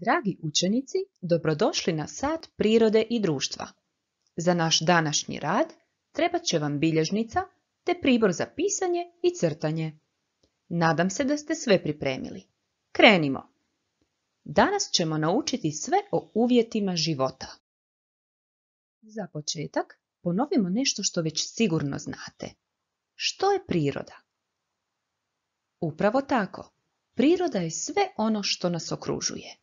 Dragi učenici, dobrodošli na sat prirode i društva. Za naš današnji rad trebat će vam bilježnica te pribor za pisanje i crtanje. Nadam se da ste sve pripremili. Krenimo! Danas ćemo naučiti sve o uvjetima života. Za početak ponovimo nešto što već sigurno znate. Što je priroda? Upravo tako. Priroda je sve ono što nas okružuje.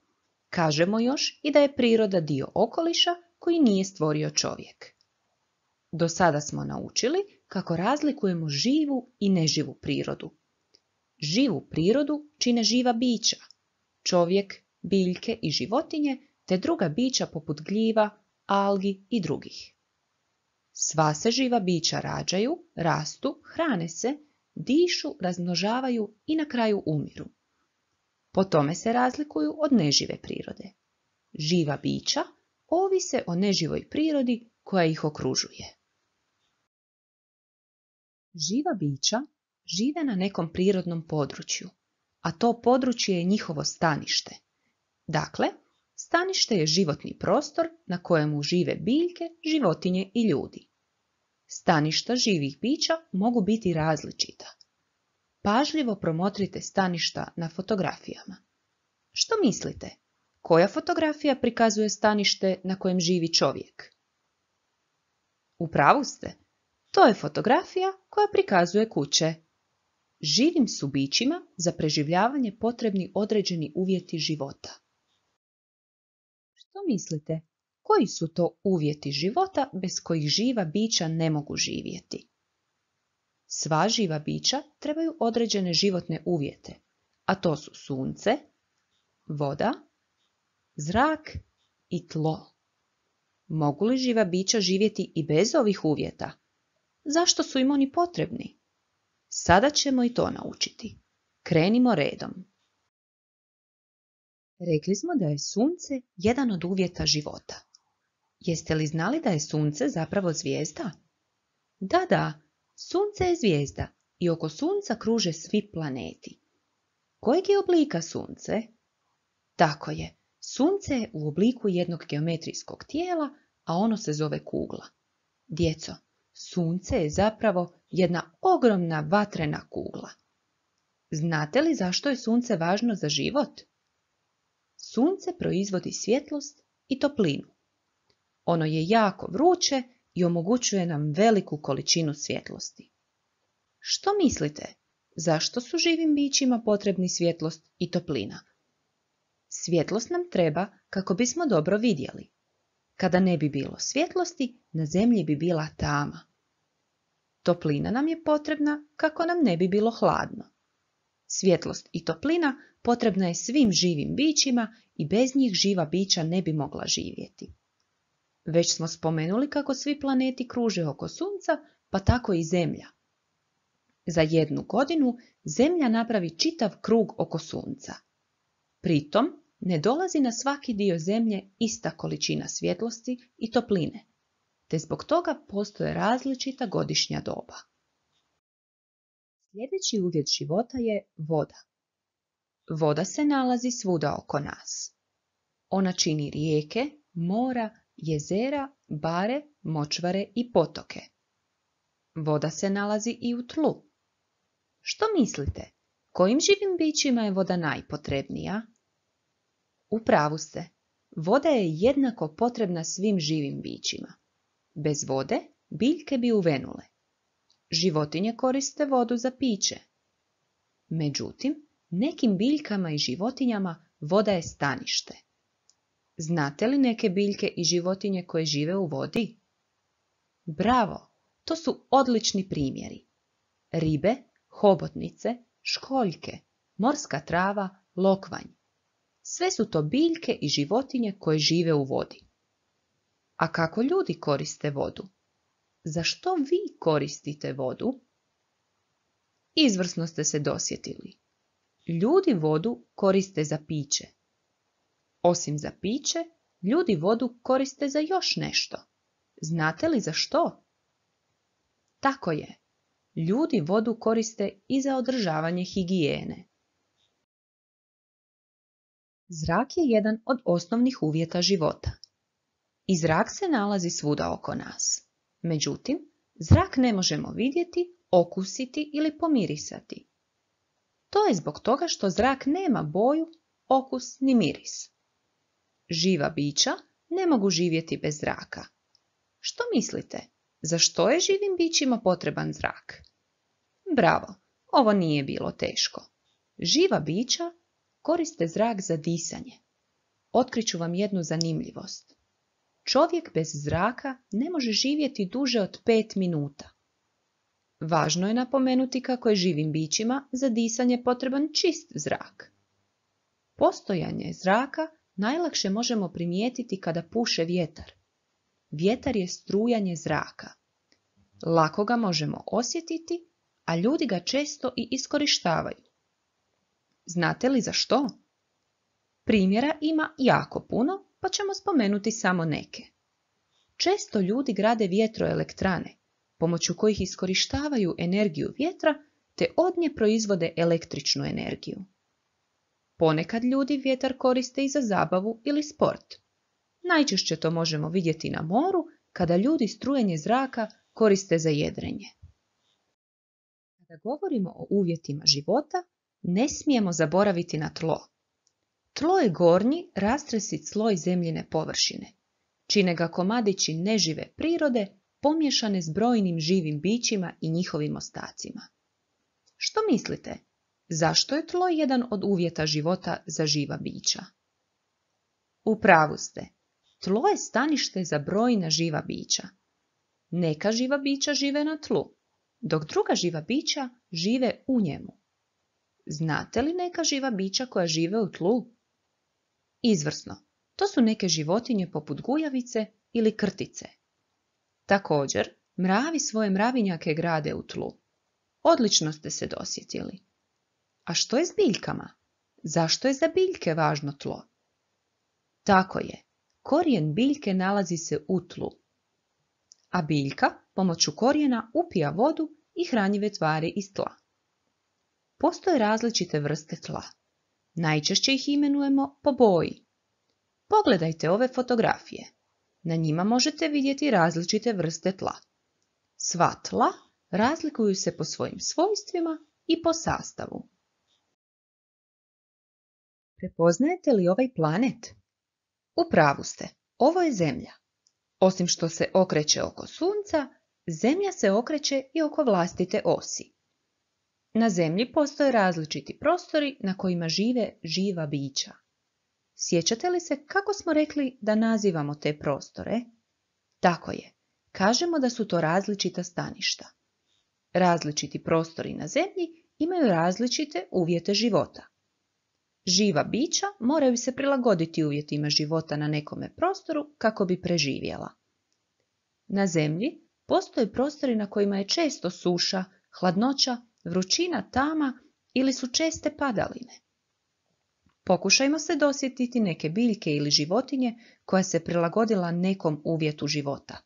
Kažemo još i da je priroda dio okoliša koji nije stvorio čovjek. Do sada smo naučili kako razlikujemo živu i neživu prirodu. Živu prirodu čine živa bića, čovjek, biljke i životinje, te druga bića poput gljiva, algi i drugih. Sva se živa bića rađaju, rastu, hrane se, dišu, razmnožavaju i na kraju umiru. Po tome se razlikuju od nežive prirode. Živa bića ovise o neživoj prirodi koja ih okružuje. Živa bića žive na nekom prirodnom području, a to područje je njihovo stanište. Dakle, stanište je životni prostor na kojemu žive biljke, životinje i ljudi. Staništa živih bića mogu biti različita, Pažljivo promotrite staništa na fotografijama. Što mislite? Koja fotografija prikazuje stanište na kojem živi čovjek? U pravu ste. To je fotografija koja prikazuje kuće. Živim su bićima za preživljavanje potrebni određeni uvjeti života. Što mislite? Koji su to uvjeti života bez kojih živa bića ne mogu živjeti? Sva živa bića trebaju određene životne uvjete, a to su sunce, voda, zrak i tlo. Mogu li živa bića živjeti i bez ovih uvjeta? Zašto su im oni potrebni? Sada ćemo i to naučiti. Krenimo redom. Rekli smo da je sunce jedan od uvjeta života. Jeste li znali da je sunce zapravo zvijezda? Da, da, Sunce je zvijezda i oko sunca kruže svi planeti. Kojeg je oblika sunce? Tako je, sunce je u obliku jednog geometrijskog tijela, a ono se zove kugla. Djeco, sunce je zapravo jedna ogromna vatrena kugla. Znate li zašto je sunce važno za život? Sunce proizvodi svjetlost i toplinu. Ono je jako vruće i omogućuje nam veliku količinu svjetlosti. Što mislite? Zašto su živim bićima potrebni svjetlost i toplina? Svjetlost nam treba kako bismo dobro vidjeli. Kada ne bi bilo svjetlosti, na zemlji bi bila tama. Toplina nam je potrebna kako nam ne bi bilo hladno. Svjetlost i toplina potrebna je svim živim bićima i bez njih živa bića ne bi mogla živjeti. Već smo spomenuli kako svi planeti kruže oko Sunca, pa tako i Zemlja. Za jednu godinu Zemlja napravi čitav krug oko Sunca. Pritom ne dolazi na svaki dio Zemlje ista količina svjetlosti i topline, te zbog toga postoje različita godišnja doba. Sljedeći uvjet života je voda. Voda se nalazi svuda oko nas. Ona čini rijeke, mora jezera, bare, močvare i potoke. Voda se nalazi i u tlu. Što mislite, kojim živim bićima je voda najpotrebnija? U pravu ste, voda je jednako potrebna svim živim bićima. Bez vode biljke bi uvenule. Životinje koriste vodu za piće. Međutim, nekim biljkama i životinjama voda je stanište. Znate li neke biljke i životinje koje žive u vodi? Bravo, to su odlični primjeri. Ribe, hobotnice, školjke, morska trava, lokvanj. Sve su to biljke i životinje koje žive u vodi. A kako ljudi koriste vodu? Zašto vi koristite vodu? Izvrsno ste se dosjetili. Ljudi vodu koriste za piće, osim za piće, ljudi vodu koriste za još nešto. Znate li za što? Tako je. Ljudi vodu koriste i za održavanje higijene. Zrak je jedan od osnovnih uvjeta života. I zrak se nalazi svuda oko nas. Međutim, zrak ne možemo vidjeti, okusiti ili pomirisati. To je zbog toga što zrak nema boju, okus ni miris živa bića ne mogu živjeti bez zraka. Što mislite? Za što je živim bićima potreban zrak? Bravo, ovo nije bilo teško. Živa bića koriste zrak za disanje. Otkriću vam jednu zanimljivost. Čovjek bez zraka ne može živjeti duže od 5 minuta. Važno je napomenuti kako je živim bićima za disanje potreban čist zrak. Postojanje zraka najlakše možemo primijetiti kada puše vjetar. Vjetar je strujanje zraka. Lako ga možemo osjetiti, a ljudi ga često i iskorištavaju. Znate li za što? Primjera ima jako puno, pa ćemo spomenuti samo neke. Često ljudi grade vjetroelektrane, pomoću kojih iskorištavaju energiju vjetra te od nje proizvode električnu energiju. Ponekad ljudi vjetar koriste i za zabavu ili sport. Najčešće to možemo vidjeti na moru kada ljudi strujenje zraka koriste za jedrenje. Kada govorimo o uvjetima života, ne smijemo zaboraviti na tlo. Tlo je gornji rastresit sloj zemljine površine. Čine ga komadići nežive prirode pomješane s brojnim živim bićima i njihovim ostacima. Što mislite? Zašto je tlo jedan od uvjeta života za živa bića? U pravu ste. Tlo je stanište za brojna živa bića. Neka živa bića žive na tlu, dok druga živa bića žive u njemu. Znate li neka živa bića koja žive u tlu? Izvrsno, to su neke životinje poput gujavice ili krtice. Također, mravi svoje mravinjake grade u tlu. Odlično ste se dosjetili. A što je s biljkama? Zašto je za biljke važno tlo? Tako je, korijen biljke nalazi se u tlu, a biljka pomoću korijena upija vodu i hranjive tvari iz tla. Postoje različite vrste tla. Najčešće ih imenujemo po boji. Pogledajte ove fotografije. Na njima možete vidjeti različite vrste tla. Sva tla razlikuju se po svojim svojstvima i po sastavu. Prepoznajete li ovaj planet? U pravu ste, ovo je Zemlja. Osim što se okreće oko Sunca, Zemlja se okreće i oko vlastite osi. Na Zemlji postoje različiti prostori na kojima žive živa bića. Sjećate li se kako smo rekli da nazivamo te prostore? Tako je, kažemo da su to različita staništa. Različiti prostori na Zemlji imaju različite uvjete života. Živa bića moraju se prilagoditi uvjetima života na nekome prostoru kako bi preživjela. Na zemlji postoje prostori na kojima je često suša, hladnoća, vrućina, tama ili su česte padaline. Pokušajmo se dosjetiti neke biljke ili životinje koja se prilagodila nekom uvjetu života.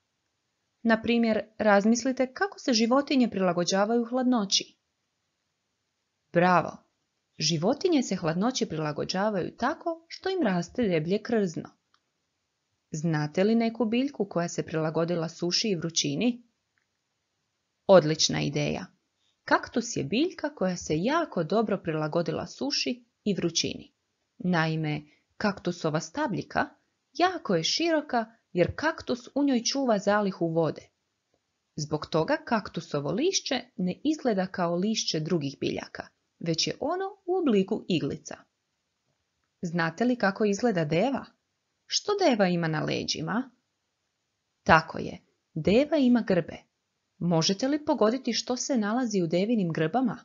Na primjer, razmislite kako se životinje prilagođavaju hladnoći. Bravo! Životinje se hladnoći prilagođavaju tako što im raste deblje krzno. Znate li neku biljku koja se prilagodila suši i vrućini? Odlična ideja. Kaktus je biljka koja se jako dobro prilagodila suši i vrućini. Naime, kaktusova stabljika jako je široka jer kaktus u njoj čuva zalihu vode. Zbog toga kaktusovo lišće ne izgleda kao lišće drugih biljaka, već je ono u obliku iglica. Znate li kako izgleda deva? Što deva ima na leđima? Tako je, deva ima grbe. Možete li pogoditi što se nalazi u devinim grbama?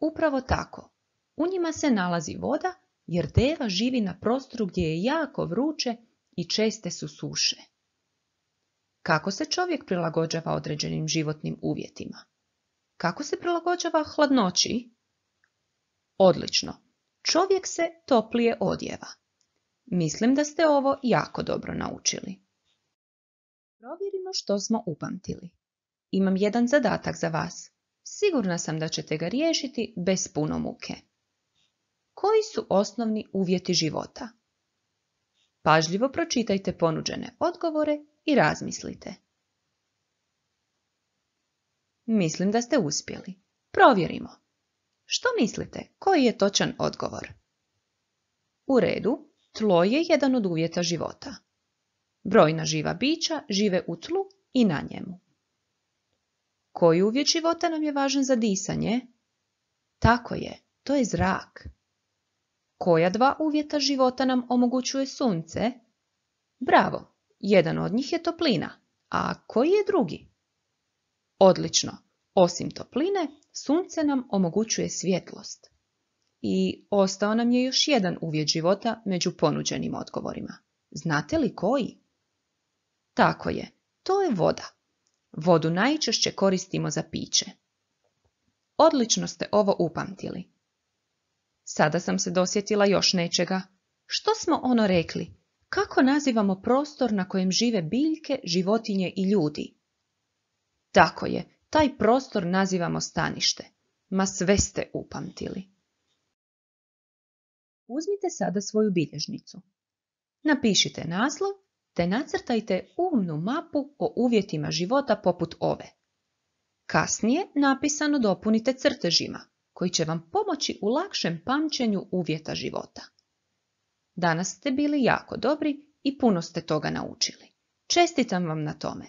Upravo tako. U njima se nalazi voda jer deva živi na prostoru gdje je jako vruće i česte su suše. Kako se čovjek prilagođava određenim životnim uvjetima? Kako se prilagođava hladnoći? Odlično. Čovjek se toplije odjeva. Mislim da ste ovo jako dobro naučili. Provjerimo što smo upamtili. Imam jedan zadatak za vas. Sigurna sam da ćete ga riješiti bez puno muke. Koji su osnovni uvjeti života? Pažljivo pročitajte ponuđene odgovore i razmislite. Mislim da ste uspjeli. Provjerimo. Što mislite, koji je točan odgovor? U redu, tlo je jedan od uvjeta života. Brojna živa bića žive u tlu i na njemu. Koji uvjet života nam je važan za disanje? Tako je, to je zrak. Koja dva uvjeta života nam omogućuje sunce? Bravo, jedan od njih je toplina, a koji je drugi? Odlično. Osim topline, sunce nam omogućuje svjetlost. I ostao nam je još jedan uvjet života među ponuđenim odgovorima. Znate li koji? Tako je, to je voda. Vodu najčešće koristimo za piće. Odlično ste ovo upamtili. Sada sam se dosjetila još nečega. Što smo ono rekli? Kako nazivamo prostor na kojem žive biljke, životinje i ljudi? Tako je, taj prostor nazivamo stanište. Ma sve ste upamtili. Uzmite sada svoju bilježnicu. Napišite naslov te nacrtajte umnu mapu o uvjetima života poput ove. Kasnije napisano dopunite crtežima koji će vam pomoći u lakšem pamćenju uvjeta života. Danas ste bili jako dobri i puno ste toga naučili. Čestitam vam na tome.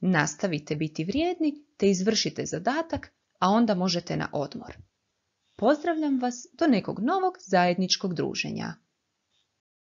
Nastavite biti vrijedni te izvršite zadatak, a onda možete na odmor. Pozdravljam vas do nekog novog zajedničkog druženja.